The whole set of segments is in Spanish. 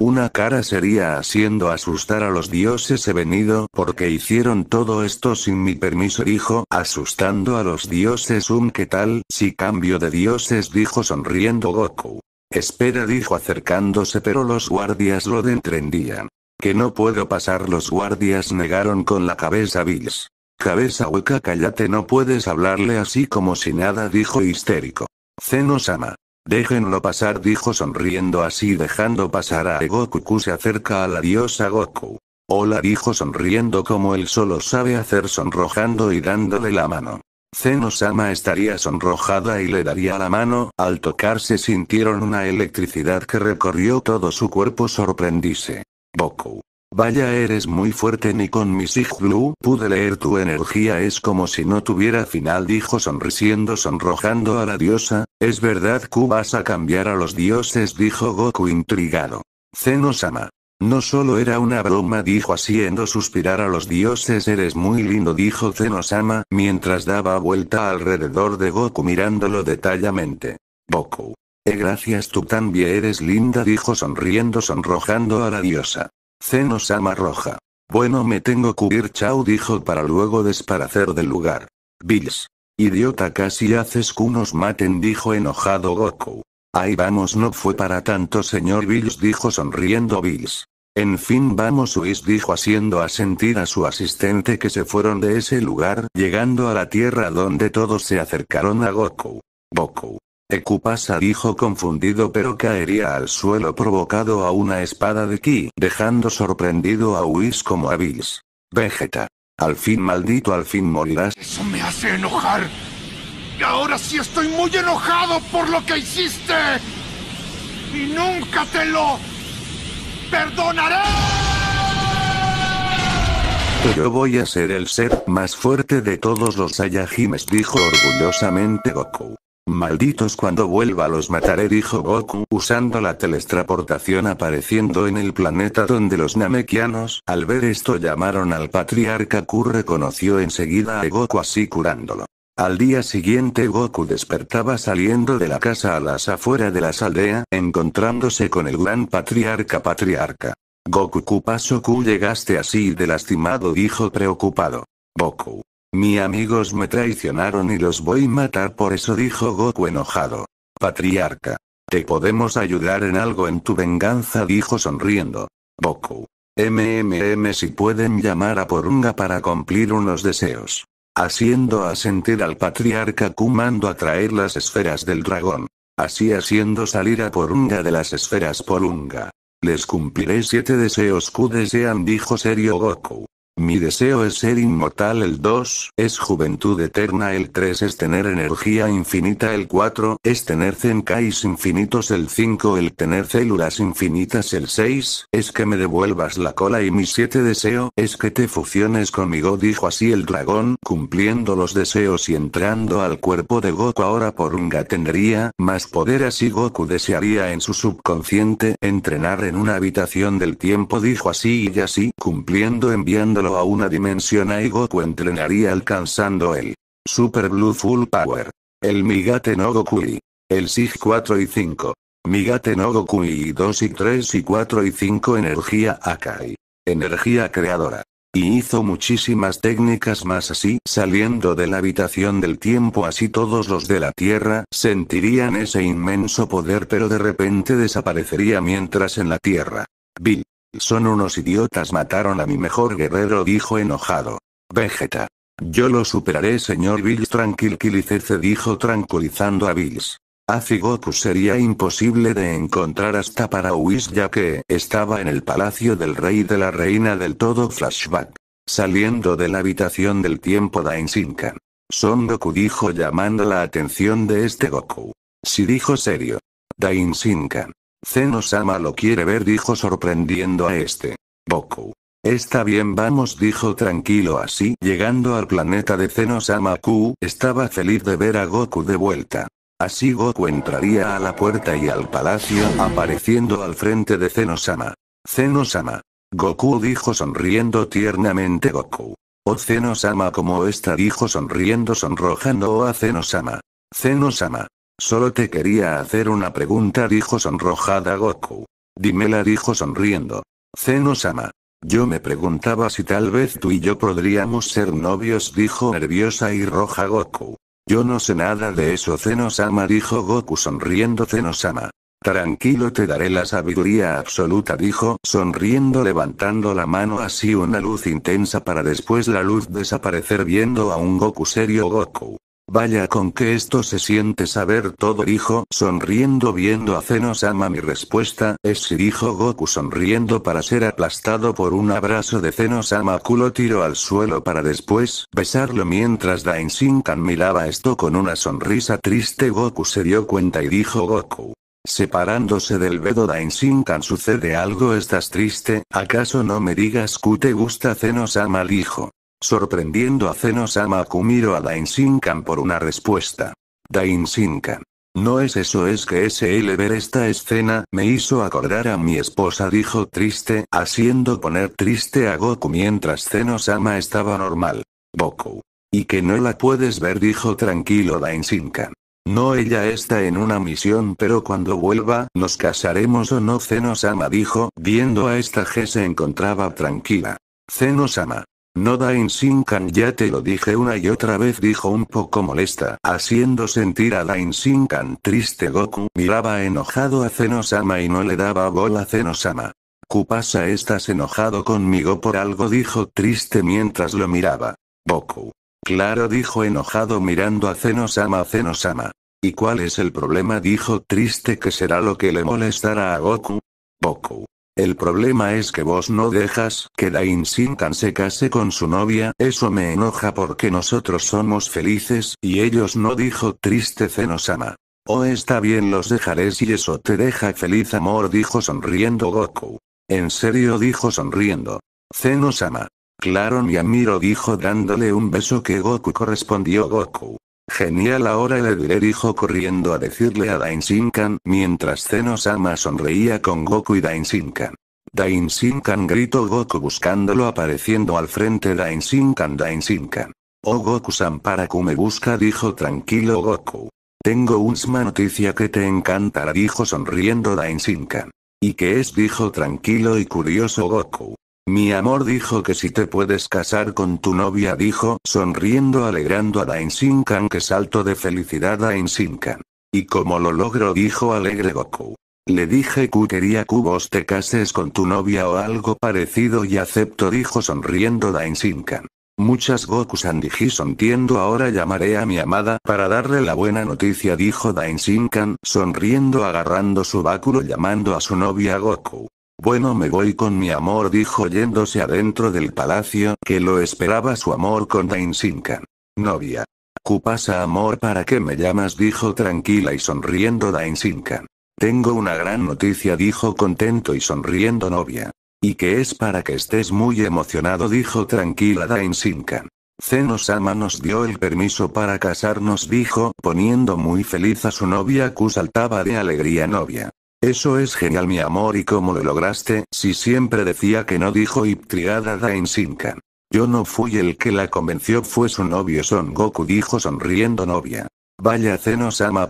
Una cara sería haciendo asustar a los dioses he venido porque hicieron todo esto sin mi permiso dijo asustando a los dioses un um, qué tal si cambio de dioses dijo sonriendo Goku. Espera dijo acercándose pero los guardias lo entrendían. Que no puedo pasar los guardias negaron con la cabeza Bills. Cabeza hueca cállate no puedes hablarle así como si nada dijo histérico. Zenosama. Déjenlo pasar, dijo sonriendo así dejando pasar a Goku se acerca a la diosa Goku. Hola, dijo sonriendo como él solo sabe hacer sonrojando y dándole la mano. Zenosama estaría sonrojada y le daría la mano, al tocarse sintieron una electricidad que recorrió todo su cuerpo sorprendíse. Goku. Vaya eres muy fuerte ni con mi Blue pude leer tu energía es como si no tuviera final dijo sonriendo sonrojando a la diosa, es verdad que vas a cambiar a los dioses dijo Goku intrigado. Zenosama. No solo era una broma dijo haciendo suspirar a los dioses eres muy lindo dijo Zenosama mientras daba vuelta alrededor de Goku mirándolo detalladamente Goku. Eh, gracias tú también eres linda dijo sonriendo sonrojando a la diosa. Zeno-sama roja. Bueno me tengo que ir chau dijo para luego desparacer del lugar. Bills. Idiota casi haces que unos maten dijo enojado Goku. Ahí vamos no fue para tanto señor Bills dijo sonriendo Bills. En fin vamos Whis dijo haciendo asentir a su asistente que se fueron de ese lugar llegando a la tierra donde todos se acercaron a Goku. Goku pasa dijo confundido pero caería al suelo provocado a una espada de ki, dejando sorprendido a Whis como a Bills. Vegeta. Al fin maldito al fin morirás. Eso me hace enojar. Y ahora sí estoy muy enojado por lo que hiciste. Y nunca te lo perdonaré. Yo voy a ser el ser más fuerte de todos los Saiyajines dijo orgullosamente Goku. Malditos cuando vuelva los mataré dijo Goku usando la teletransportación apareciendo en el planeta donde los namekianos, al ver esto llamaron al patriarca Ku reconoció enseguida a Goku así curándolo. Al día siguiente Goku despertaba saliendo de la casa a las afuera de las aldea encontrándose con el gran patriarca patriarca. Goku kupasoku llegaste así de lastimado dijo preocupado. Goku. Mi amigos me traicionaron y los voy a matar por eso dijo Goku enojado. Patriarca. Te podemos ayudar en algo en tu venganza dijo sonriendo. Goku. MMM si pueden llamar a Porunga para cumplir unos deseos. Haciendo asentir al patriarca Q a traer las esferas del dragón. Así haciendo salir a Porunga de las esferas Porunga. Les cumpliré siete deseos Q desean dijo serio Goku. Mi deseo es ser inmortal el 2, es juventud eterna el 3, es tener energía infinita el 4, es tener zenkais infinitos el 5, el tener células infinitas el 6, es que me devuelvas la cola y mi 7 deseo, es que te fusiones conmigo dijo así el dragón, cumpliendo los deseos y entrando al cuerpo de Goku ahora por un tendría, más poder así Goku desearía en su subconsciente, entrenar en una habitación del tiempo dijo así y así, cumpliendo enviándolo a una dimensión ahí Goku entrenaría alcanzando el Super Blue Full Power. El Migate no El SIG 4 y 5. Migate no y 2 y 3 y 4 y 5 Energía Akai. Energía creadora. Y hizo muchísimas técnicas más así, saliendo de la habitación del tiempo así todos los de la Tierra sentirían ese inmenso poder pero de repente desaparecería mientras en la Tierra. Bill. Son unos idiotas mataron a mi mejor guerrero dijo enojado. Vegeta. Yo lo superaré señor Bills tranquilícese dijo tranquilizando a Bills. A Goku sería imposible de encontrar hasta para Whis ya que estaba en el palacio del rey de la reina del todo flashback. Saliendo de la habitación del tiempo Shinkan. Son Goku dijo llamando la atención de este Goku. Si dijo serio. Shinkan. Zeno-sama lo quiere ver, dijo sorprendiendo a este. Goku Está bien, vamos, dijo tranquilo así. Llegando al planeta de Zenosama sama estaba feliz de ver a Goku de vuelta. Así Goku entraría a la puerta y al palacio, apareciendo al frente de Zenosama sama sama Goku dijo sonriendo tiernamente Goku. Oh Zenosama sama como esta dijo sonriendo sonrojando a Zenosama sama sama Solo te quería hacer una pregunta, dijo sonrojada Goku. Dímela, dijo sonriendo. Zenosama. Yo me preguntaba si tal vez tú y yo podríamos ser novios, dijo nerviosa y roja Goku. Yo no sé nada de eso, Zenosama dijo Goku sonriendo Zenosama. Tranquilo te daré la sabiduría absoluta, dijo, sonriendo levantando la mano así una luz intensa para después la luz desaparecer viendo a un Goku serio Goku. Vaya con que esto se siente saber todo, dijo, sonriendo viendo a zeno Mi respuesta es si dijo Goku sonriendo para ser aplastado por un abrazo de Zeno-sama. Culo tiro al suelo para después besarlo mientras Daen-Shin-Kan miraba esto con una sonrisa triste. Goku se dio cuenta y dijo Goku. Separándose del Bedo Kan sucede algo, estás triste, ¿acaso no me digas que te gusta Zeno-sama? dijo sorprendiendo a Zeno-sama Kumiro a Dainsinkan por una respuesta. Dainsinkan. No es eso es que SL ver esta escena me hizo acordar a mi esposa dijo triste haciendo poner triste a Goku mientras Zeno-sama estaba normal. Goku. Y que no la puedes ver dijo tranquilo Dainsinkan. No ella está en una misión pero cuando vuelva nos casaremos o no Zeno-sama dijo viendo a esta G se encontraba tranquila. Zeno-sama. No Dain Shinkan ya te lo dije una y otra vez dijo un poco molesta, haciendo sentir a Dain Shinkan triste Goku miraba enojado a Zenosama y no le daba bola a Zenosama. Kupasa estás enojado conmigo por algo dijo triste mientras lo miraba. Goku. Claro dijo enojado mirando a Zenosama Zenosama. ¿Y cuál es el problema dijo triste que será lo que le molestará a Goku? Goku. El problema es que vos no dejas que Dain Sintan se case con su novia, eso me enoja porque nosotros somos felices, y ellos no dijo triste Zenosama. Oh está bien los dejaré si eso te deja feliz amor dijo sonriendo Goku. En serio dijo sonriendo. Zenosama. Claro mi Amiro dijo dándole un beso que Goku correspondió Goku. Genial ahora le diré dijo corriendo a decirle a Dainsinkan, mientras Zeno-sama sonreía con Goku y Dainsinkan. Dainsinkan gritó Goku buscándolo apareciendo al frente Dainsinkan Dainsinkan. Oh Goku-san me busca dijo tranquilo Goku. Tengo una noticia que te encantará dijo sonriendo Dainsinkan. ¿Y qué es? dijo tranquilo y curioso Goku. Mi amor dijo que si te puedes casar con tu novia dijo, sonriendo alegrando a Dainshinkan, que salto de felicidad a Y como lo logro dijo alegre Goku. Le dije que quería que vos te cases con tu novia o algo parecido y acepto dijo sonriendo Dainshinkan. Muchas Goku-san sonriendo ahora llamaré a mi amada para darle la buena noticia dijo Dainshinkan, sonriendo agarrando su báculo llamando a su novia Goku. Bueno, me voy con mi amor, dijo yéndose adentro del palacio, que lo esperaba su amor con Dain Dainsinkan. Novia. pasa amor, ¿para qué me llamas? dijo tranquila y sonriendo Dainsinkan. Tengo una gran noticia, dijo contento y sonriendo novia. Y que es para que estés muy emocionado, dijo tranquila Dainsinkan. Zenosama nos dio el permiso para casarnos, dijo, poniendo muy feliz a su novia Ku saltaba de alegría novia. Eso es genial mi amor y cómo lo lograste, si siempre decía que no dijo Iptriada Dainsinka. Yo no fui el que la convenció fue su novio Son Goku dijo sonriendo novia. Vaya Zeno-sama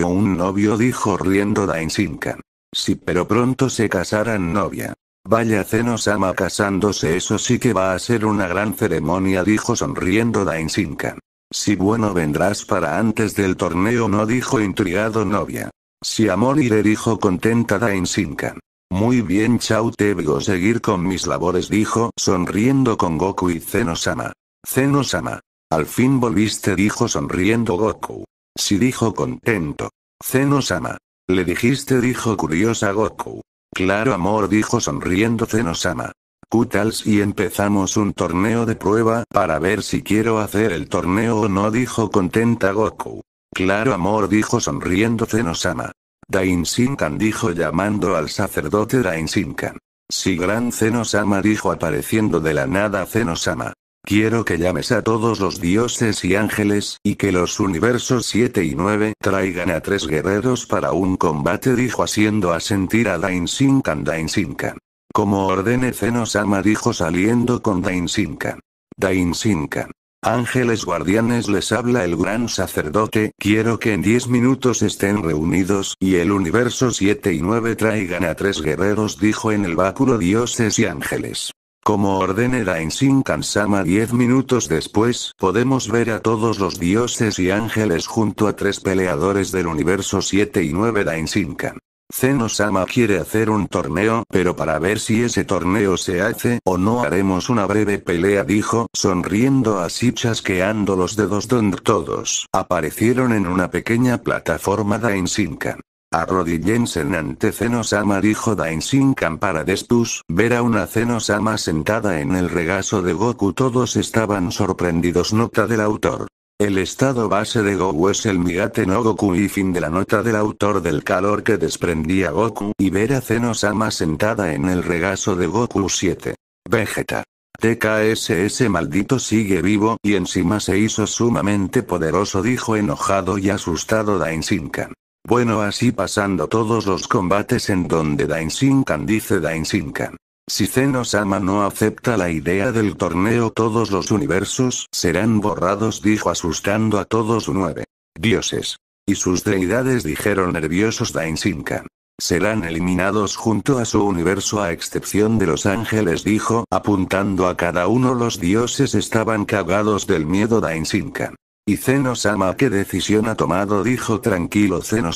un novio dijo riendo Shinkan. Sí pero pronto se casarán novia. Vaya Zenosama casándose eso sí que va a ser una gran ceremonia dijo sonriendo Dainsinka. Si bueno vendrás para antes del torneo no dijo intrigado novia si amor le dijo contenta en Sinkan. Muy bien Chao veo seguir con mis labores dijo sonriendo con Goku y Zenosama. Zenosama, Al fin volviste dijo sonriendo Goku. si dijo contento. Zenosama, Le dijiste dijo curiosa Goku. Claro amor dijo sonriendo Zenosama. sama Cutals y empezamos un torneo de prueba para ver si quiero hacer el torneo o no dijo contenta Goku. Claro amor dijo sonriendo Zenosama. Dainsinkan dijo llamando al sacerdote Dainsinkan. Si gran Zenosama dijo apareciendo de la nada Zenosama. Quiero que llames a todos los dioses y ángeles, y que los universos 7 y 9 traigan a tres guerreros para un combate, dijo haciendo asentir a Dain Dain Dainsinkan. Como ordene Zenosama dijo saliendo con Dain Dain Dainsinkan. Ángeles guardianes les habla el gran sacerdote, quiero que en 10 minutos estén reunidos y el universo 7 y 9 traigan a tres guerreros, dijo en el báculo dioses y ángeles. Como ordene Dainzin Kansama 10 minutos después, podemos ver a todos los dioses y ángeles junto a tres peleadores del universo 7 y 9 Dainzin Kan zeno quiere hacer un torneo, pero para ver si ese torneo se hace o no haremos una breve pelea, dijo, sonriendo así chasqueando los dedos donde todos aparecieron en una pequeña plataforma Dainsinkan. Arrodillense ante zeno dijo Dainsinkan para después ver a una zeno sentada en el regazo de Goku todos estaban sorprendidos nota del autor. El estado base de Goku es el Migate no Goku y fin de la nota del autor del calor que desprendía Goku y ver a Zeno-sama sentada en el regazo de Goku 7. Vegeta. TKSS maldito sigue vivo y encima se hizo sumamente poderoso dijo enojado y asustado Dainsinkan. Bueno así pasando todos los combates en donde Dainsinkan dice Dainsinkan. Si zeno no acepta la idea del torneo todos los universos serán borrados dijo asustando a todos nueve dioses. Y sus deidades dijeron nerviosos Dainsinkan. Serán eliminados junto a su universo a excepción de los ángeles dijo apuntando a cada uno los dioses estaban cagados del miedo Dainsinkan. Y zeno qué decisión ha tomado dijo tranquilo zeno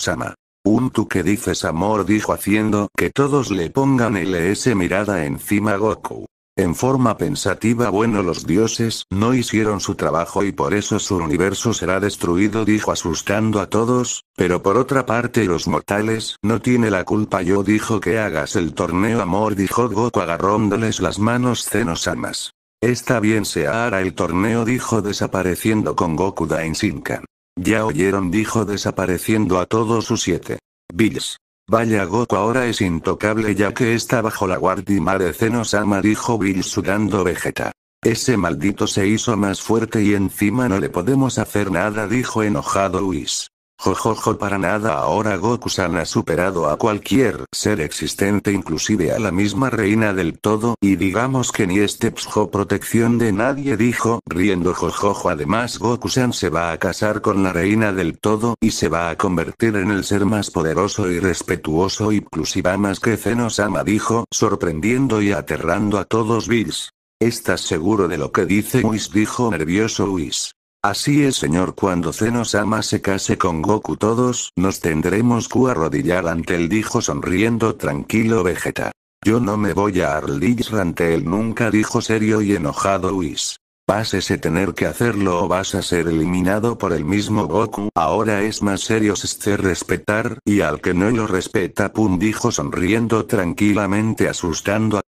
un tú que dices amor dijo haciendo que todos le pongan el ese mirada encima Goku. En forma pensativa bueno los dioses no hicieron su trabajo y por eso su universo será destruido dijo asustando a todos, pero por otra parte los mortales no tiene la culpa yo dijo que hagas el torneo amor dijo Goku agarrándoles las manos amas. Está bien se hará el torneo dijo desapareciendo con Goku Dainsinkan. Ya oyeron, dijo desapareciendo a todos sus siete. Bills. Vaya Goku ahora es intocable ya que está bajo la guardia de nos ama dijo Bills sudando Vegeta. Ese maldito se hizo más fuerte y encima no le podemos hacer nada dijo enojado Whis. Jojojo para nada ahora Goku-san ha superado a cualquier ser existente inclusive a la misma reina del todo y digamos que ni este protección de nadie dijo riendo jojojo además Goku-san se va a casar con la reina del todo y se va a convertir en el ser más poderoso y respetuoso inclusive más que Zeno-sama dijo sorprendiendo y aterrando a todos Bills. ¿Estás seguro de lo que dice Whis? dijo nervioso Whis. Así es señor cuando zeno se case con Goku todos nos tendremos que arrodillar ante él dijo sonriendo tranquilo Vegeta. Yo no me voy a arrodillar ante él nunca dijo serio y enojado Whis. Vas ese tener que hacerlo o vas a ser eliminado por el mismo Goku. Ahora es más serio este respetar, y al que no lo respeta Pum dijo sonriendo tranquilamente asustando a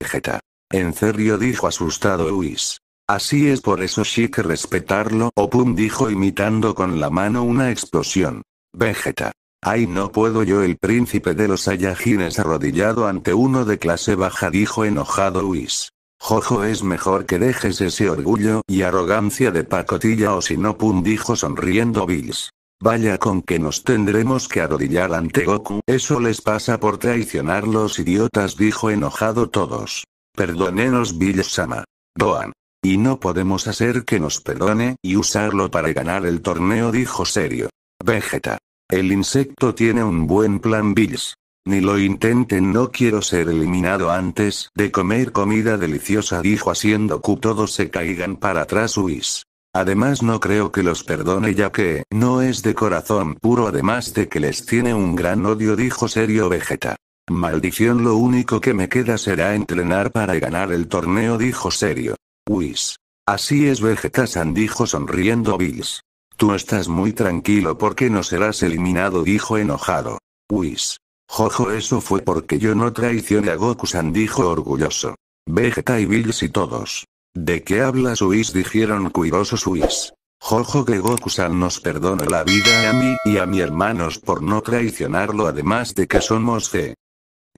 Vegeta. En serio dijo asustado Whis. Así es por eso sí que respetarlo. pum dijo imitando con la mano una explosión. Vegeta. Ay no puedo yo el príncipe de los Saiyajines arrodillado ante uno de clase baja dijo enojado Whis. Jojo es mejor que dejes ese orgullo y arrogancia de pacotilla o si no Pum dijo sonriendo Bills. Vaya con que nos tendremos que arrodillar ante Goku. Eso les pasa por traicionar los idiotas dijo enojado todos. Perdonenos Bills-sama. Doan. Y no podemos hacer que nos perdone y usarlo para ganar el torneo, dijo serio. Vegeta. El insecto tiene un buen plan, Bills. Ni lo intenten, no quiero ser eliminado antes de comer comida deliciosa, dijo haciendo que todos se caigan para atrás, Whis. Además no creo que los perdone ya que, no es de corazón puro además de que les tiene un gran odio dijo serio Vegeta. Maldición lo único que me queda será entrenar para ganar el torneo dijo serio. Whis. Así es Vegeta-san dijo sonriendo Bills. Tú estás muy tranquilo porque no serás eliminado dijo enojado. Whis. Jojo eso fue porque yo no traicioné a Goku-san dijo orgulloso. Vegeta y Bills y todos. ¿De qué hablas Whis? dijeron curiosos. Whis. Jojo que Goku-san nos perdona la vida a mí y a mi hermanos por no traicionarlo además de que somos de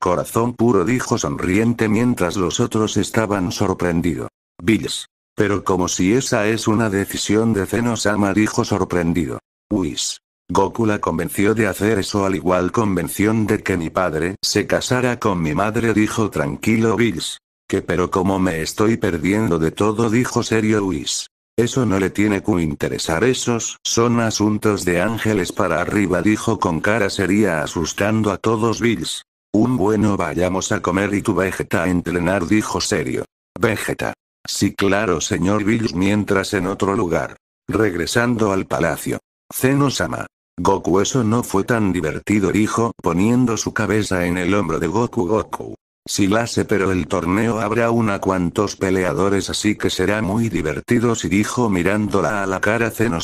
Corazón puro dijo sonriente mientras los otros estaban sorprendidos. Bills. Pero como si esa es una decisión de Zenosama, dijo sorprendido. Whis. Goku la convenció de hacer eso al igual convención de que mi padre se casara con mi madre dijo tranquilo Bills. Que pero como me estoy perdiendo de todo dijo serio Whis. Eso no le tiene que interesar esos, son asuntos de ángeles para arriba dijo con cara seria asustando a todos Bills. Un bueno vayamos a comer y tu Vegeta a entrenar dijo serio. Vegeta. Sí, claro, señor Bills, mientras en otro lugar. Regresando al palacio. Zenosama. Goku, eso no fue tan divertido, dijo, poniendo su cabeza en el hombro de Goku Goku. Si la sé, pero el torneo habrá una cuantos peleadores, así que será muy divertido, si dijo mirándola a la cara zeno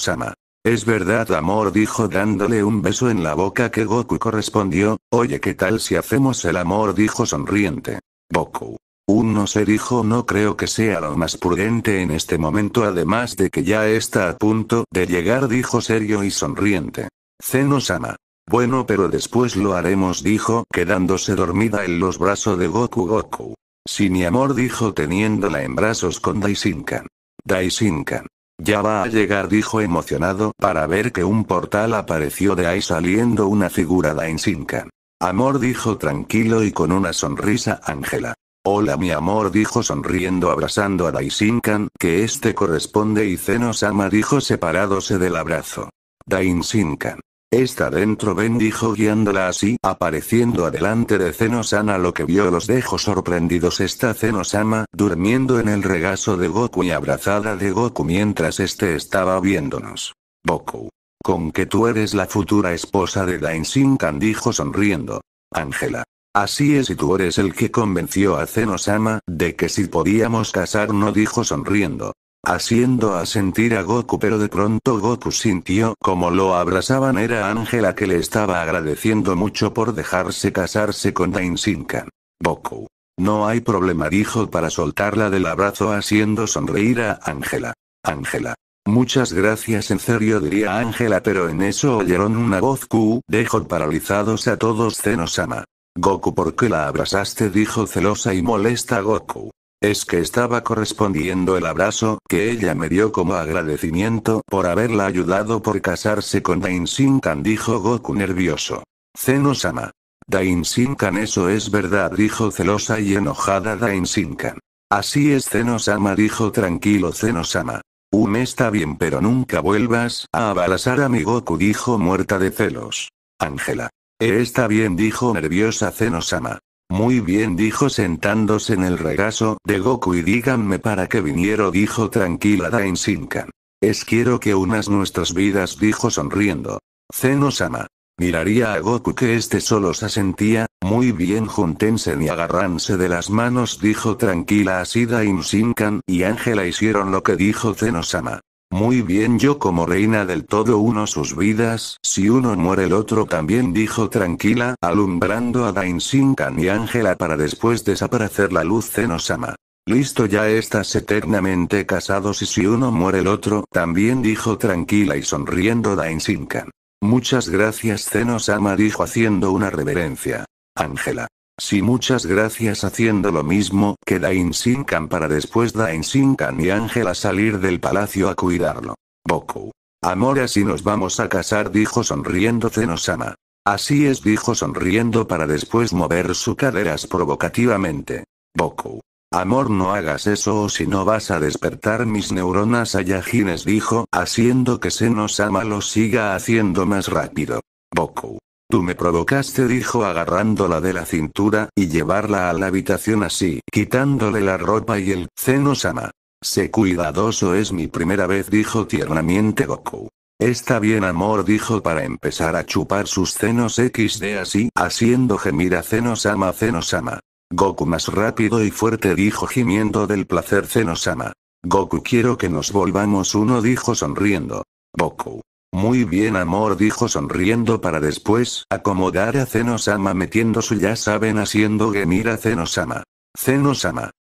Es verdad, amor, dijo dándole un beso en la boca que Goku correspondió. Oye, ¿qué tal si hacemos el amor? dijo sonriente. Goku. Un no ser hijo no creo que sea lo más prudente en este momento además de que ya está a punto de llegar dijo serio y sonriente. zeno ama. Bueno pero después lo haremos dijo quedándose dormida en los brazos de Goku Goku. Si mi amor dijo teniéndola en brazos con Daisinkan. Daisinkan. Ya va a llegar dijo emocionado para ver que un portal apareció de ahí saliendo una figura Daisinkan. Amor dijo tranquilo y con una sonrisa Ángela. Hola mi amor dijo sonriendo abrazando a Daishinkan que este corresponde y Zeno-sama dijo separándose del abrazo. Daishinkan. Está dentro Ben dijo guiándola así, apareciendo adelante de Zeno-sana lo que vio los dejó sorprendidos está Zeno-sama, durmiendo en el regazo de Goku y abrazada de Goku mientras este estaba viéndonos. Goku. Con que tú eres la futura esposa de Daishinkan dijo sonriendo. Ángela. Así es y tú eres el que convenció a Zenosama de que si podíamos casar no dijo sonriendo. Haciendo a sentir a Goku pero de pronto Goku sintió como lo abrazaban era Ángela que le estaba agradeciendo mucho por dejarse casarse con Shinkan. Goku. No hay problema dijo para soltarla del abrazo haciendo sonreír a Ángela. Ángela. Muchas gracias en serio diría Ángela pero en eso oyeron una voz Q dejó paralizados a todos Zenosama. Goku, ¿por qué la abrazaste? dijo celosa y molesta Goku. Es que estaba correspondiendo el abrazo que ella me dio como agradecimiento por haberla ayudado por casarse con Dain Shinkan, dijo Goku nervioso. Zenosama, sama Dain Shinkan, eso es verdad, dijo celosa y enojada Dain Shinkan. Así es, zeno dijo tranquilo Zeno-sama. Um está bien, pero nunca vuelvas a abalazar a mi Goku, dijo muerta de celos. Ángela está bien, dijo nerviosa Zenosama. Muy bien, dijo sentándose en el regazo de Goku y díganme para qué vinieron, dijo tranquila Shinkan. Es quiero que unas nuestras vidas, dijo sonriendo. Zenosama. Miraría a Goku que este solo se sentía, muy bien juntense y agarranse de las manos dijo tranquila Asida Shinkan y Ángela hicieron lo que dijo Zenosama. Muy bien yo como reina del todo uno sus vidas, si uno muere el otro también dijo tranquila, alumbrando a Dain Dainsinkan y Ángela para después desaparecer la luz Zenosama. Listo ya estás eternamente casados y si uno muere el otro también dijo tranquila y sonriendo Dainsinkan. Muchas gracias Zenosama dijo haciendo una reverencia. Ángela. Sí muchas gracias haciendo lo mismo que Dain-Sinkan para después Sinkan y Ángela salir del palacio a cuidarlo. Boku. Amor así nos vamos a casar dijo sonriendo Zenosama. Así es dijo sonriendo para después mover su caderas provocativamente. Boku. Amor no hagas eso o si no vas a despertar mis neuronas Ayajines dijo haciendo que Zenosama lo siga haciendo más rápido. Boku. Tú me provocaste, dijo agarrándola de la cintura, y llevarla a la habitación así, quitándole la ropa y el Zenosama. sama Sé cuidadoso, es mi primera vez, dijo tiernamente Goku. Está bien, amor, dijo para empezar a chupar sus senos XD así, haciendo gemir a Zenosama sama Goku más rápido y fuerte, dijo gimiendo del placer Zenosama. Goku, quiero que nos volvamos uno, dijo sonriendo. Goku. Muy bien amor dijo sonriendo para después acomodar a zeno metiendo su ya saben haciendo gemir a Zeno-sama.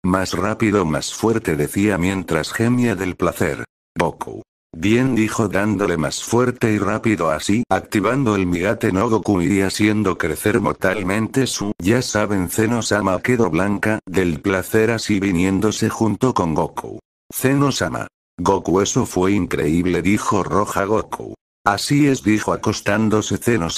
Más rápido más fuerte decía mientras gemía del placer. Goku. Bien dijo dándole más fuerte y rápido así, activando el Migate no Goku y haciendo crecer mortalmente su, ya saben Zeno-sama quedó blanca, del placer así viniéndose junto con Goku. zeno Goku eso fue increíble dijo Roja Goku. Así es dijo acostándose zeno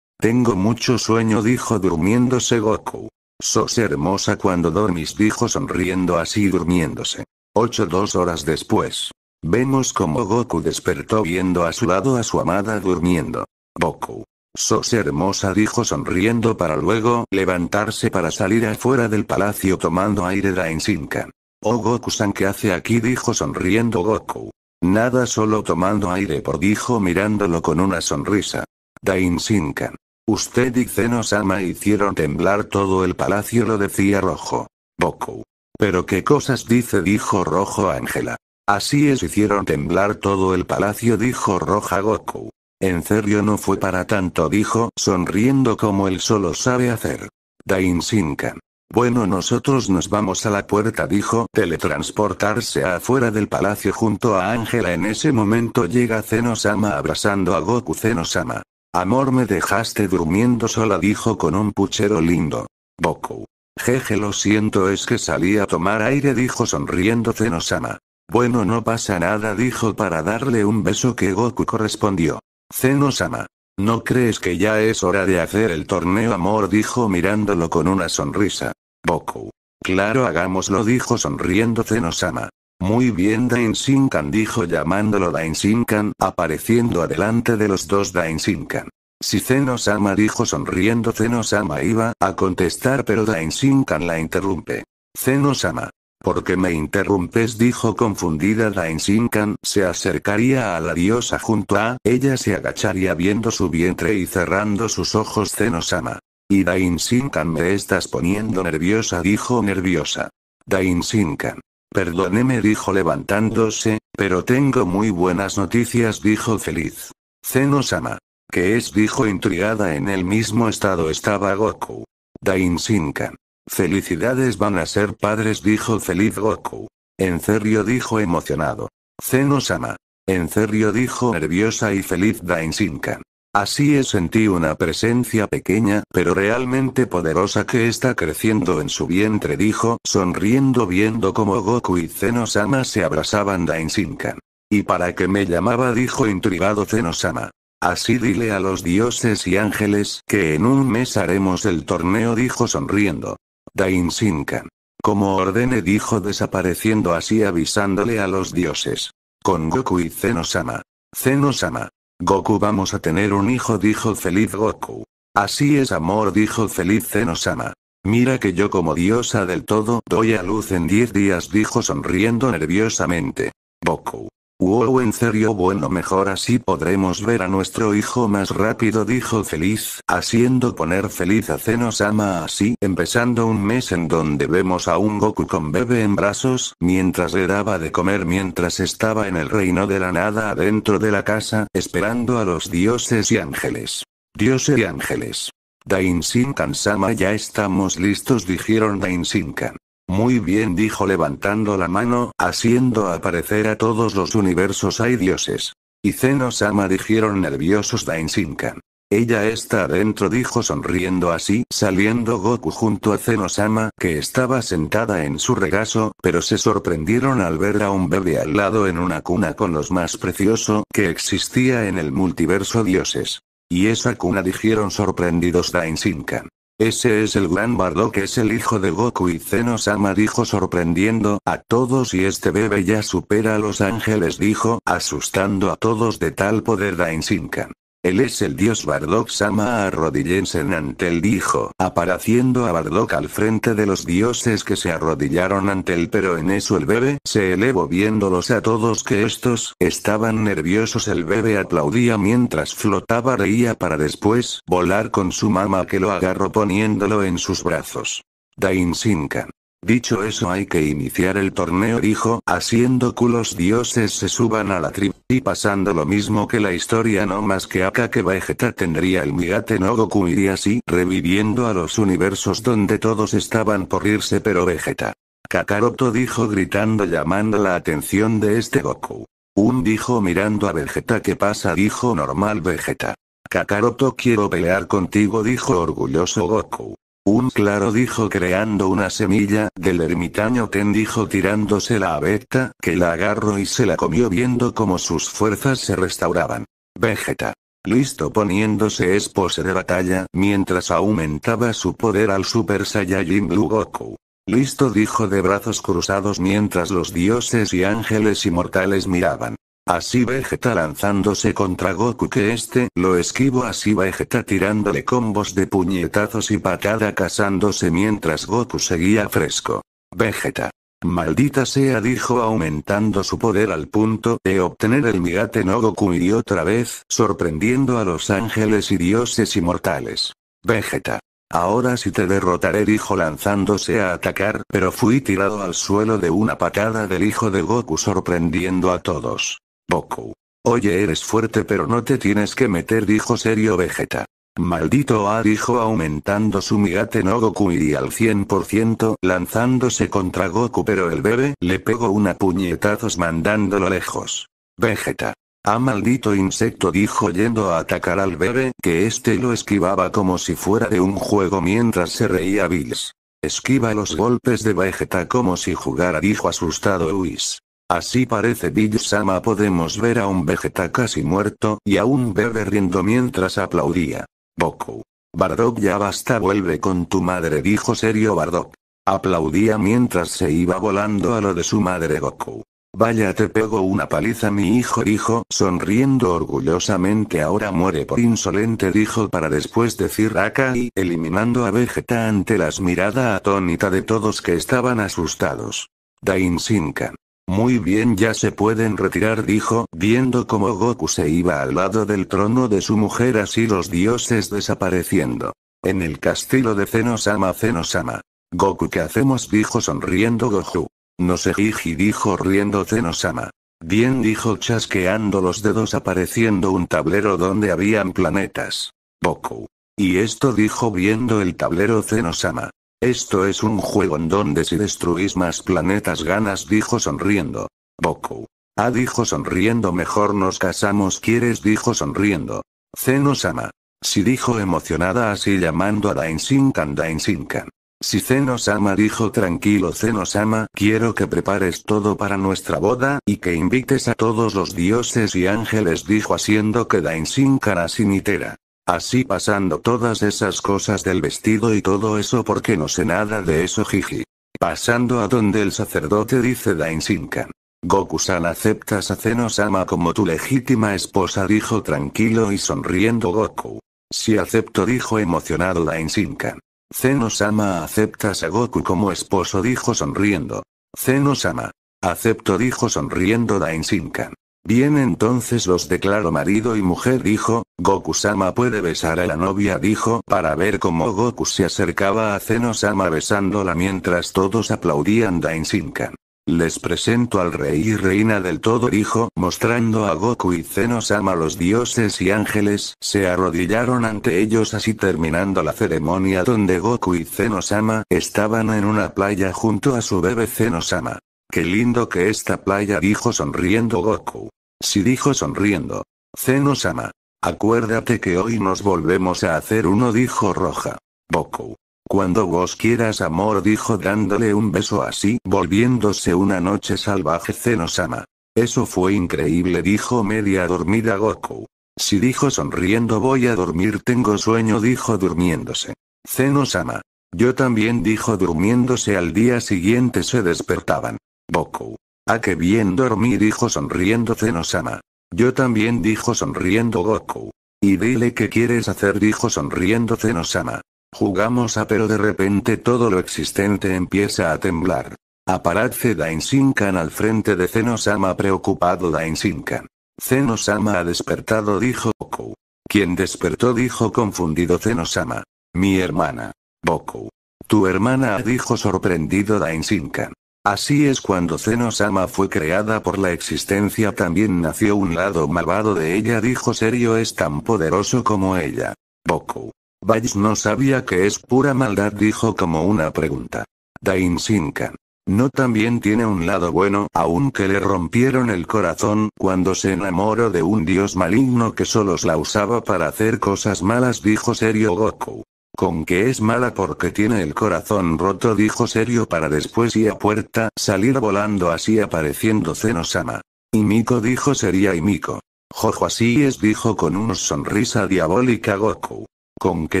Tengo mucho sueño dijo durmiéndose Goku. Sos hermosa cuando dormís dijo sonriendo así durmiéndose. Ocho dos horas después. Vemos como Goku despertó viendo a su lado a su amada durmiendo. Goku. Sos hermosa dijo sonriendo para luego levantarse para salir afuera del palacio tomando aire Dainsinkan. Oh Goku-san, ¿qué hace aquí? dijo sonriendo Goku. Nada, solo tomando aire por dijo mirándolo con una sonrisa. Dain Shinkan. Usted y Zeno-sama hicieron temblar todo el palacio, lo decía Rojo. Goku. Pero qué cosas dice, dijo Rojo Ángela. Así es, hicieron temblar todo el palacio, dijo Roja Goku. En serio no fue para tanto, dijo, sonriendo como él solo sabe hacer. Dain Shinkan. Bueno, nosotros nos vamos a la puerta, dijo, teletransportarse afuera del palacio junto a Ángela. En ese momento llega Zenosama abrazando a Goku Zenosama, Amor, me dejaste durmiendo sola, dijo con un puchero lindo. Goku. Jeje, lo siento, es que salí a tomar aire, dijo sonriendo Zenosama, Bueno, no pasa nada, dijo para darle un beso que Goku correspondió. Zenosama. ¿No crees que ya es hora de hacer el torneo amor? dijo mirándolo con una sonrisa. Boku. Claro, hagámoslo, dijo sonriendo Zenosama. Muy bien, Dainsinkan dijo llamándolo Dainsinkan, apareciendo adelante de los dos Dainsinkan. Si Zenosama dijo sonriendo Zenosama iba a contestar pero Dainsinkan la interrumpe. Zenosama. ¿Por qué me interrumpes? dijo confundida Dainsinkan, se acercaría a la diosa junto a ella se agacharía viendo su vientre y cerrando sus ojos Zenosama. Y Shinkan me estás poniendo nerviosa dijo nerviosa. Shinkan. Perdóneme dijo levantándose, pero tengo muy buenas noticias dijo feliz. Zenosama. ¿Qué es? dijo intrigada en el mismo estado estaba Goku. Dainsinkan. Felicidades van a ser padres, dijo feliz Goku. En serio dijo emocionado. Zenosama, sama En serio dijo nerviosa y feliz Dainsinkan. Así es, sentí una presencia pequeña, pero realmente poderosa que está creciendo en su vientre, dijo, sonriendo viendo como Goku y Zeno-sama se abrazaban Dainsinkan. ¿Y para qué me llamaba? dijo intrigado Zeno-sama. Así dile a los dioses y ángeles que en un mes haremos el torneo, dijo sonriendo. Dain Shinkan. Como ordene dijo desapareciendo así avisándole a los dioses. Con Goku y Zenosama. Zenosama. Goku vamos a tener un hijo dijo feliz Goku. Así es amor dijo feliz Zenosama. Mira que yo como diosa del todo doy a luz en 10 días dijo sonriendo nerviosamente. Goku. Wow, en serio, bueno, mejor así podremos ver a nuestro hijo más rápido, dijo Feliz, haciendo poner feliz a Zeno-sama así, empezando un mes en donde vemos a un Goku con bebé en brazos, mientras le daba de comer mientras estaba en el reino de la nada adentro de la casa, esperando a los dioses y ángeles. Dioses y ángeles. Dainsinkan-sama ya estamos listos dijeron Dainsinkan. Muy bien dijo levantando la mano, haciendo aparecer a todos los universos hay dioses. Y Zenosama sama dijeron nerviosos sinca Ella está adentro dijo sonriendo así, saliendo Goku junto a Zenosama que estaba sentada en su regazo, pero se sorprendieron al ver a un bebé al lado en una cuna con los más precioso que existía en el multiverso dioses. Y esa cuna dijeron sorprendidos sinca ese es el gran bardo que es el hijo de Goku y Zeno-sama dijo sorprendiendo a todos y este bebé ya supera a los ángeles dijo asustando a todos de tal poder Dainsinkan. Él es el dios Bardock Sama. Arrodillense ante él dijo, apareciendo a Bardock al frente de los dioses que se arrodillaron ante él. Pero en eso el bebé se elevó viéndolos a todos que estos estaban nerviosos. El bebé aplaudía mientras flotaba, reía para después volar con su mama que lo agarró poniéndolo en sus brazos. Dain Shinkan Dicho eso hay que iniciar el torneo dijo, haciendo que los dioses se suban a la tribu, y pasando lo mismo que la historia no más que acá que Vegeta tendría el miate no Goku iría así, reviviendo a los universos donde todos estaban por irse pero Vegeta. Kakaroto dijo gritando llamando la atención de este Goku. Un dijo mirando a Vegeta ¿qué pasa? dijo normal Vegeta. Kakaroto quiero pelear contigo dijo orgulloso Goku. Un claro dijo creando una semilla, del ermitaño Ten dijo tirándose la Vegeta, que la agarró y se la comió viendo como sus fuerzas se restauraban. Vegeta. Listo poniéndose esposa de batalla, mientras aumentaba su poder al Super Saiyajin Blue Goku. Listo dijo de brazos cruzados mientras los dioses y ángeles inmortales miraban. Así Vegeta lanzándose contra Goku que este lo esquivo así Vegeta tirándole combos de puñetazos y patada casándose mientras Goku seguía fresco. Vegeta. Maldita sea dijo aumentando su poder al punto de obtener el Migate no Goku y otra vez sorprendiendo a los ángeles y dioses inmortales. Vegeta. Ahora sí te derrotaré dijo lanzándose a atacar pero fui tirado al suelo de una patada del hijo de Goku sorprendiendo a todos. Boku. Oye, eres fuerte pero no te tienes que meter, dijo serio Vegeta. Maldito A dijo aumentando su migate no Goku y al 100% lanzándose contra Goku pero el bebé le pegó una puñetazos mandándolo lejos. Vegeta. A ah, maldito insecto dijo yendo a atacar al bebé que este lo esquivaba como si fuera de un juego mientras se reía Bills. Esquiva los golpes de Vegeta como si jugara dijo asustado Luis. Así parece Bill-sama podemos ver a un Vegeta casi muerto y a un bebé riendo mientras aplaudía. Goku. Bardock ya basta vuelve con tu madre dijo serio Bardock. Aplaudía mientras se iba volando a lo de su madre Goku. Vaya te pego una paliza mi hijo dijo, sonriendo orgullosamente ahora muere por insolente dijo para después decir y eliminando a Vegeta ante las mirada atónita de todos que estaban asustados. Dain Shinkan. Muy bien ya se pueden retirar dijo, viendo como Goku se iba al lado del trono de su mujer así los dioses desapareciendo. En el castillo de Zenosama Zenosama. Goku ¿qué hacemos? dijo sonriendo Goku. No sé Gigi dijo riendo Zenosama. Bien dijo chasqueando los dedos apareciendo un tablero donde habían planetas. Goku. Y esto dijo viendo el tablero Zenosama. Esto es un juego en donde si destruís más planetas ganas, dijo sonriendo. Boku. Ah, dijo sonriendo, mejor nos casamos, quieres, dijo sonriendo. Zenosama. ama Si dijo emocionada así llamando a Dainsinkan Dainsinkan. Si Zenosama dijo tranquilo Zenosama quiero que prepares todo para nuestra boda, y que invites a todos los dioses y ángeles dijo haciendo que Dainsinkan asinitera. Así pasando todas esas cosas del vestido y todo eso porque no sé nada de eso jiji. Pasando a donde el sacerdote dice Dainsinkan. Goku-san acepta a sama como tu legítima esposa dijo tranquilo y sonriendo Goku. Si acepto dijo emocionado Dainsinkan. Zeno-sama aceptas a Goku como esposo dijo sonriendo. Zeno-sama. Acepto dijo sonriendo Dainsinkan. Bien entonces los declaro marido y mujer dijo, Goku-sama puede besar a la novia dijo para ver cómo Goku se acercaba a Zeno-sama besándola mientras todos aplaudían Dainsinkan. Les presento al rey y reina del todo dijo, mostrando a Goku y Zeno-sama los dioses y ángeles, se arrodillaron ante ellos así terminando la ceremonia donde Goku y Zeno-sama estaban en una playa junto a su bebé Zeno-sama. Qué lindo que esta playa dijo sonriendo Goku. Si dijo sonriendo. Zenosama. Acuérdate que hoy nos volvemos a hacer uno, dijo Roja. Boku. Cuando vos quieras amor, dijo dándole un beso así, volviéndose una noche salvaje Zenosama. Eso fue increíble, dijo media dormida Goku. Si dijo sonriendo voy a dormir, tengo sueño, dijo durmiéndose. Zenosama. Yo también dijo durmiéndose al día siguiente se despertaban. Boku. A ah, que bien dormir, dijo sonriendo Zenosama. Yo también, dijo sonriendo Goku. Y dile qué quieres hacer, dijo sonriendo Zenosama. Jugamos a pero de repente todo lo existente empieza a temblar. Aparece Sincan al frente de Zenosama preocupado Dainsinkan. Zenosama ha despertado dijo Goku. Quien despertó dijo confundido Zenosama. Mi hermana. Goku. Tu hermana dijo sorprendido Dainsinkan. Así es cuando Zeno-sama fue creada por la existencia también nació un lado malvado de ella dijo Serio es tan poderoso como ella. Goku. Valls no sabía que es pura maldad dijo como una pregunta. Dain Shinkan. No también tiene un lado bueno aunque le rompieron el corazón cuando se enamoró de un dios maligno que solo la usaba para hacer cosas malas dijo Serio Goku. Con que es mala porque tiene el corazón roto, dijo serio para después y a puerta salir volando así apareciendo Zenosama. Y Miko dijo sería y Miko. Jojo así es dijo con una sonrisa diabólica Goku. Con que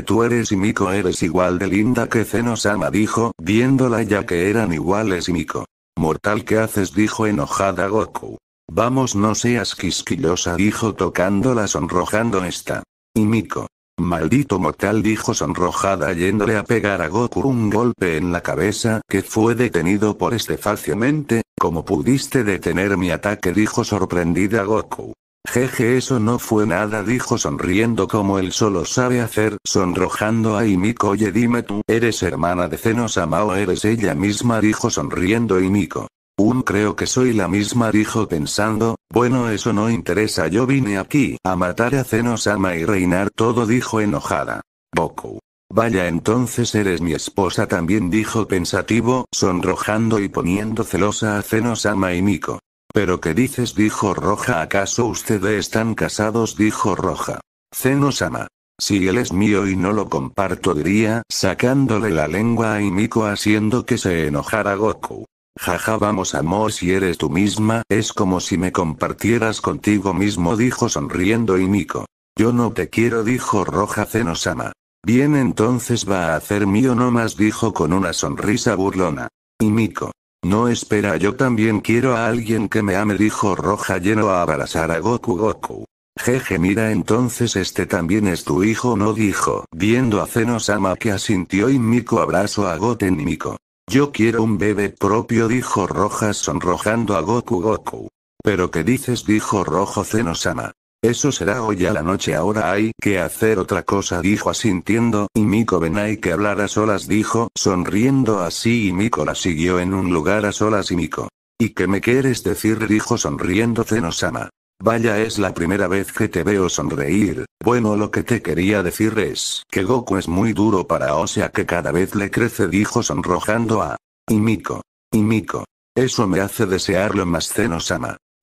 tú eres y Miko eres igual de linda que Zenosama dijo, viéndola ya que eran iguales y Miko. Mortal que haces dijo enojada Goku. Vamos no seas quisquillosa dijo tocándola sonrojando esta. Y Miko. Maldito mortal dijo sonrojada yéndole a pegar a Goku un golpe en la cabeza que fue detenido por este fácilmente, como pudiste detener mi ataque dijo sorprendida Goku. Jeje eso no fue nada dijo sonriendo como él solo sabe hacer sonrojando a Imiko oye dime tú eres hermana de Zeno Sama eres ella misma dijo sonriendo Imiko. Un creo que soy la misma, dijo pensando, bueno, eso no interesa, yo vine aquí a matar a zeno y reinar todo, dijo enojada. Goku. Vaya entonces eres mi esposa también dijo pensativo, sonrojando y poniendo celosa a zeno y Miko. ¿Pero qué dices? dijo Roja. ¿Acaso ustedes están casados? dijo Roja. Zenosama. Si él es mío y no lo comparto diría, sacándole la lengua a Miko haciendo que se enojara Goku. Jaja, vamos amor, si eres tú misma, es como si me compartieras contigo mismo, dijo sonriendo Miko. Yo no te quiero, dijo Roja Zenosama. Bien, entonces va a hacer mío más dijo con una sonrisa burlona. Miko. No espera, yo también quiero a alguien que me ame, dijo Roja lleno a abrazar a Goku Goku. Jeje, mira, entonces este también es tu hijo, no dijo, viendo a Zenosama que asintió y Miko abrazo a Goten y Miko. Yo quiero un bebé propio, dijo Rojas sonrojando a Goku Goku. ¿Pero qué dices? dijo Rojo Zenosama. Eso será hoy a la noche, ahora hay que hacer otra cosa, dijo asintiendo, y Miko ven hay que hablar a solas, dijo, sonriendo así y Miko la siguió en un lugar a solas y Miko. ¿Y qué me quieres decir? dijo sonriendo Zenosama. Vaya es la primera vez que te veo sonreír. Bueno, lo que te quería decir es que Goku es muy duro para Osea que cada vez le crece, dijo sonrojando a Imiko. Miko. Eso me hace desearlo más zeno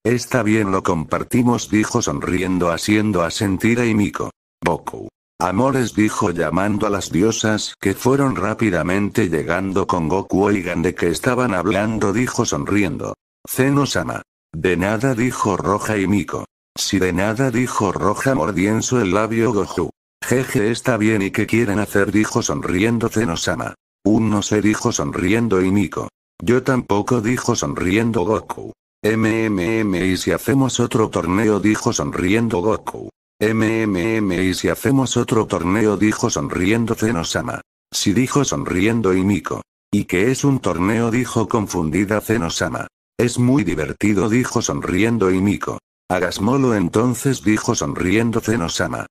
Está bien, lo compartimos, dijo sonriendo, haciendo a sentir a Imiko. Goku. Amores dijo llamando a las diosas que fueron rápidamente llegando con Goku. Oigan de que estaban hablando, dijo sonriendo. Zenosama. De nada dijo Roja y Miko. Si de nada dijo Roja mordiendo el labio Goku. Jeje está bien y qué quieren hacer dijo sonriendo Zenosama. Un no se dijo sonriendo y Miko. Yo tampoco dijo sonriendo Goku. MMM y si hacemos otro torneo dijo sonriendo Goku. MMM y si hacemos otro torneo dijo sonriendo Zenosama. Si dijo sonriendo y Miko. ¿Y que es un torneo? dijo confundida Zenosama. Es muy divertido, dijo sonriendo Miko. Hagasmolo entonces dijo sonriendo Zenosama.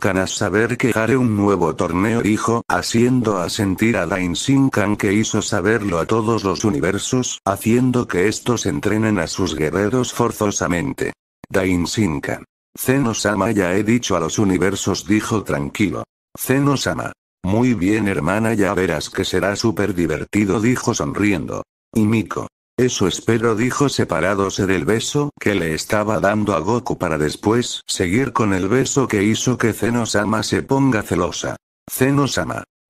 kan a saber que haré un nuevo torneo dijo, haciendo a sentir a Kan que hizo saberlo a todos los universos, haciendo que estos entrenen a sus guerreros forzosamente. Dain kan. Zenosama ya he dicho a los universos dijo tranquilo. Zenosama. Muy bien hermana ya verás que será súper divertido dijo sonriendo. Y Miko. Eso espero, dijo separándose del beso que le estaba dando a Goku para después seguir con el beso que hizo que zeno se ponga celosa. zeno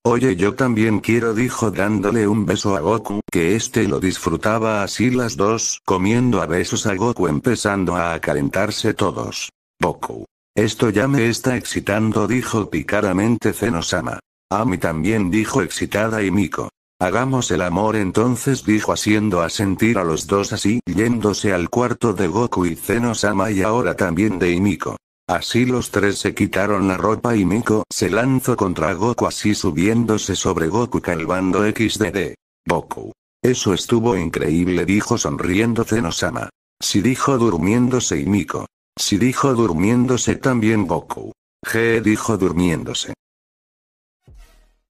Oye, yo también quiero, dijo dándole un beso a Goku, que este lo disfrutaba así las dos, comiendo a besos a Goku empezando a acalentarse todos. Goku. Esto ya me está excitando, dijo picaramente Zenosama. A mí también, dijo excitada y Miko. Hagamos el amor entonces dijo haciendo asentir a los dos así, yéndose al cuarto de Goku y Zeno-sama y ahora también de Imiko. Así los tres se quitaron la ropa y Miko se lanzó contra Goku así subiéndose sobre Goku calvando XDD. Goku. Eso estuvo increíble dijo sonriendo Zeno-sama. Si dijo durmiéndose y Miko. Si dijo durmiéndose también Goku. G dijo durmiéndose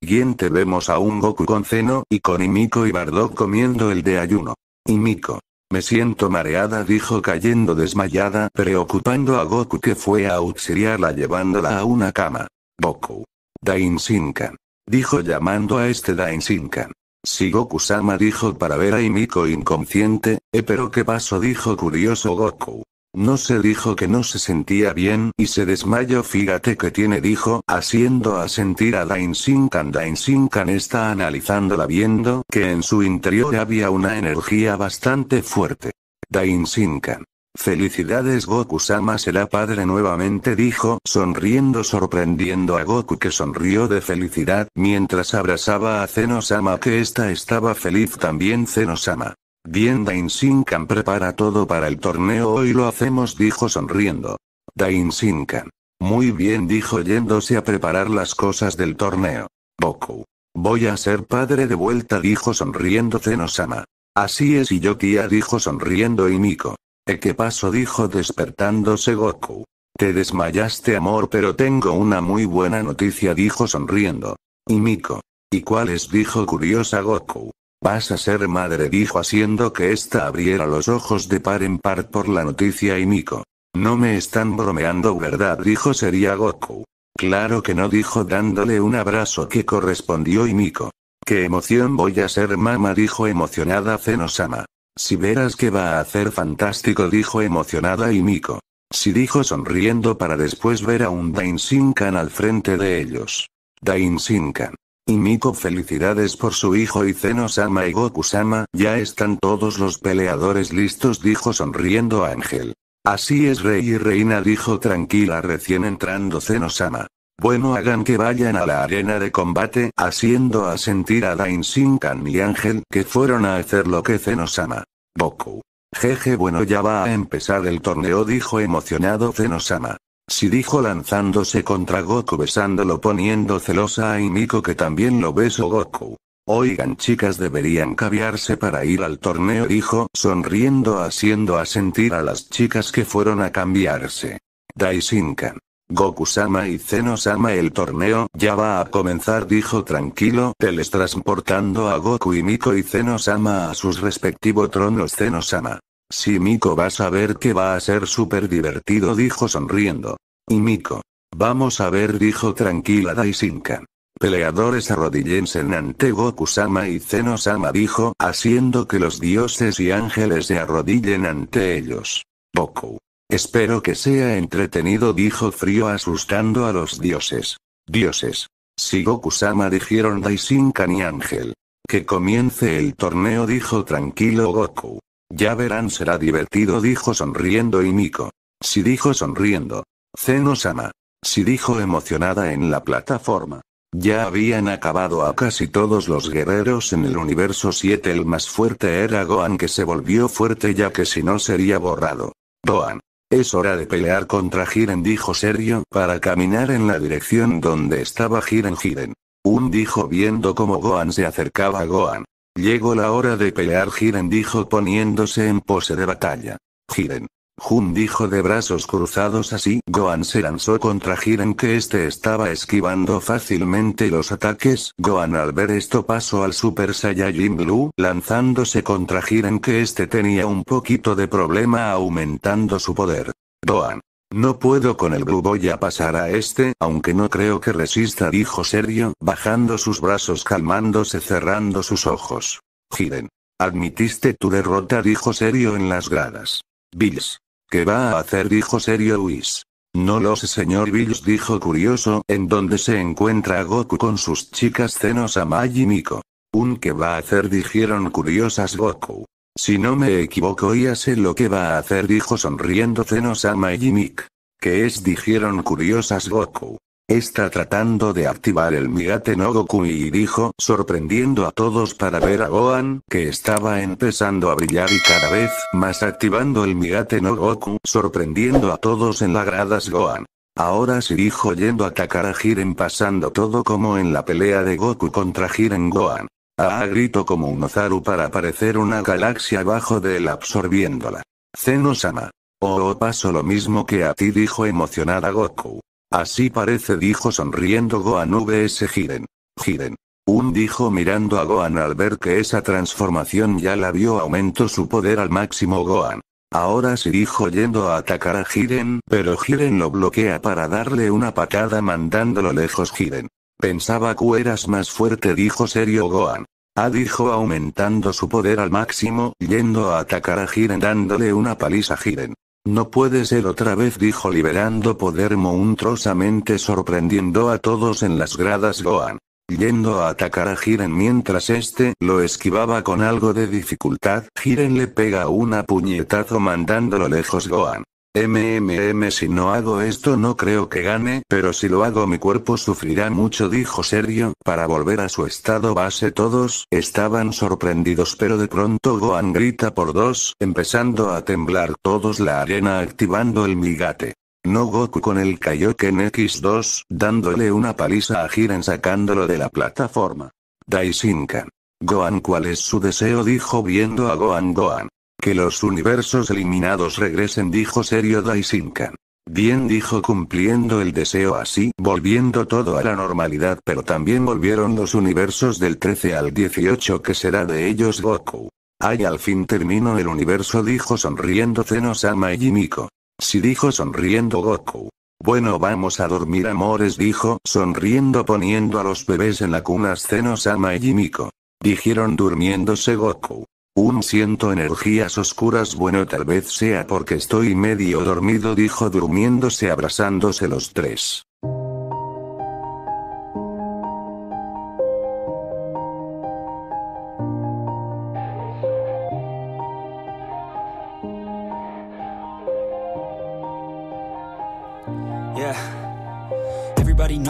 siguiente vemos a un Goku con Zeno y con Imiko y Bardock comiendo el de ayuno. Imiko. Me siento mareada dijo cayendo desmayada preocupando a Goku que fue a auxiliarla llevándola a una cama. Goku. Shinkan. Dijo llamando a este Shinkan. Si Goku-sama dijo para ver a Imiko inconsciente, ¿eh pero qué pasó? dijo curioso Goku. No se dijo que no se sentía bien y se desmayó. Fíjate que tiene, dijo, haciendo a sentir a Dain Dain Dainsinkan está analizándola viendo que en su interior había una energía bastante fuerte. Dain Shinkan Felicidades Goku-sama será padre nuevamente dijo, sonriendo sorprendiendo a Goku que sonrió de felicidad mientras abrazaba a Zeno-sama que esta estaba feliz también Zeno-sama. Bien Sinkan prepara todo para el torneo hoy lo hacemos dijo sonriendo. Dain-Shinkan. Muy bien dijo yéndose a preparar las cosas del torneo. goku Voy a ser padre de vuelta dijo sonriendo Zenosama. Así es y yokia dijo sonriendo y Miko. qué pasó dijo despertándose Goku? Te desmayaste amor pero tengo una muy buena noticia dijo sonriendo. Y Miko. ¿Y cuál es dijo curiosa Goku? Vas a ser madre, dijo haciendo que ésta abriera los ojos de par en par por la noticia y Miko. No me están bromeando, ¿verdad? dijo sería Goku. Claro que no, dijo dándole un abrazo que correspondió y Miko. ¡Qué emoción voy a ser mamá! dijo emocionada Zenosama. Si verás que va a hacer fantástico, dijo emocionada y Miko. Si dijo sonriendo para después ver a un Dainsinkan al frente de ellos. Dainsinkan. Y Miko felicidades por su hijo zeno sama y Goku-sama, ya están todos los peleadores listos dijo sonriendo Ángel. Así es rey y reina dijo tranquila recién entrando Zeno-sama. Bueno hagan que vayan a la arena de combate, haciendo a sentir a Dain Shinkan y Ángel que fueron a hacer lo que Zeno-sama. Goku. Jeje bueno ya va a empezar el torneo dijo emocionado Zeno-sama. Si dijo lanzándose contra Goku besándolo poniendo celosa a Imiko que también lo besó Goku. Oigan chicas deberían caviarse para ir al torneo dijo sonriendo haciendo asentir a las chicas que fueron a cambiarse. Daisinkan. Goku-sama y Zeno-sama el torneo ya va a comenzar dijo tranquilo teletransportando a Goku y Miko y Zeno-sama a sus respectivos tronos Zeno-sama. Si Miko, vas a ver que va a ser súper divertido, dijo sonriendo. Y Miko. Vamos a ver, dijo tranquila Daisinka. Peleadores arrodillense ante Goku-sama y Zeno-sama dijo, haciendo que los dioses y ángeles se arrodillen ante ellos. Goku. Espero que sea entretenido, dijo Frío asustando a los dioses. Dioses. Si Goku-sama dijeron Daisinkan y Ángel. Que comience el torneo, dijo tranquilo Goku. Ya verán será divertido dijo sonriendo y Miko. Si dijo sonriendo. zeno ama. Si dijo emocionada en la plataforma. Ya habían acabado a casi todos los guerreros en el universo 7. El más fuerte era Gohan que se volvió fuerte ya que si no sería borrado. Gohan. Es hora de pelear contra Jiren dijo serio para caminar en la dirección donde estaba Jiren Jiren. Un dijo viendo cómo Gohan se acercaba a Gohan. Llegó la hora de pelear, Jiren dijo poniéndose en pose de batalla. Jiren. Jun dijo de brazos cruzados así. Gohan se lanzó contra Jiren que este estaba esquivando fácilmente los ataques. Gohan al ver esto pasó al Super Saiyajin Blue, lanzándose contra Jiren que este tenía un poquito de problema aumentando su poder. Gohan. No puedo con el Blue ya pasar a este, aunque no creo que resista dijo Serio bajando sus brazos calmándose cerrando sus ojos. Giren. Admitiste tu derrota dijo Serio en las gradas. Bills. ¿Qué va a hacer? dijo Serio Whis. No lo sé, señor Bills, dijo curioso, en donde se encuentra Goku con sus chicas cenos a y Miko. Un qué va a hacer, dijeron curiosas Goku. Si no me equivoco ya sé lo que va a hacer dijo sonriendo Zeno-sama y Jimik. Que es dijeron curiosas Goku. Está tratando de activar el miate no Goku y dijo, sorprendiendo a todos para ver a Gohan, que estaba empezando a brillar y cada vez más activando el miate no Goku, sorprendiendo a todos en la gradas Gohan. Ahora sí dijo yendo a atacar a Jiren pasando todo como en la pelea de Goku contra Jiren Gohan. A grito como un ozaru para aparecer una galaxia abajo de él absorbiéndola. Zenosama. sama Oh, oh paso lo mismo que a ti dijo emocionada Goku. Así parece dijo sonriendo Gohan vs Jiren. Jiren. Un dijo mirando a Gohan al ver que esa transformación ya la vio aumentó su poder al máximo Gohan. Ahora sí dijo yendo a atacar a Jiren, pero Jiren lo bloquea para darle una patada mandándolo lejos Jiren. Pensaba que eras más fuerte dijo serio Gohan. A dijo aumentando su poder al máximo, yendo a atacar a Jiren dándole una paliza a Jiren. No puede ser otra vez dijo liberando poder monstruosamente sorprendiendo a todos en las gradas Gohan. Yendo a atacar a Jiren mientras este lo esquivaba con algo de dificultad, Jiren le pega una puñetazo mandándolo lejos Gohan. MMM si no hago esto no creo que gane, pero si lo hago mi cuerpo sufrirá mucho dijo Sergio, para volver a su estado base todos estaban sorprendidos pero de pronto Gohan grita por dos, empezando a temblar todos la arena activando el migate. No Goku con el Kaioken X2, dándole una paliza a Jiren sacándolo de la plataforma. Daisinkan. Gohan ¿cuál es su deseo? dijo viendo a Gohan Gohan. Que los universos eliminados regresen, dijo serio Daisinkan. Bien dijo cumpliendo el deseo así, volviendo todo a la normalidad, pero también volvieron los universos del 13 al 18 que será de ellos Goku. Ay, al fin terminó el universo, dijo sonriendo zeno y jimiko Si dijo sonriendo Goku. Bueno, vamos a dormir, amores, dijo sonriendo poniendo a los bebés en la cuna zeno y jimiko Dijeron durmiéndose Goku. Un siento energías oscuras bueno tal vez sea porque estoy medio dormido dijo durmiéndose abrazándose los tres.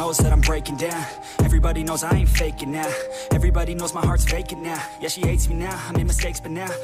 knows that I'm breaking down Everybody knows I ain't faking now Everybody knows my heart's faking now Yeah, she hates me now, I made mistakes, but now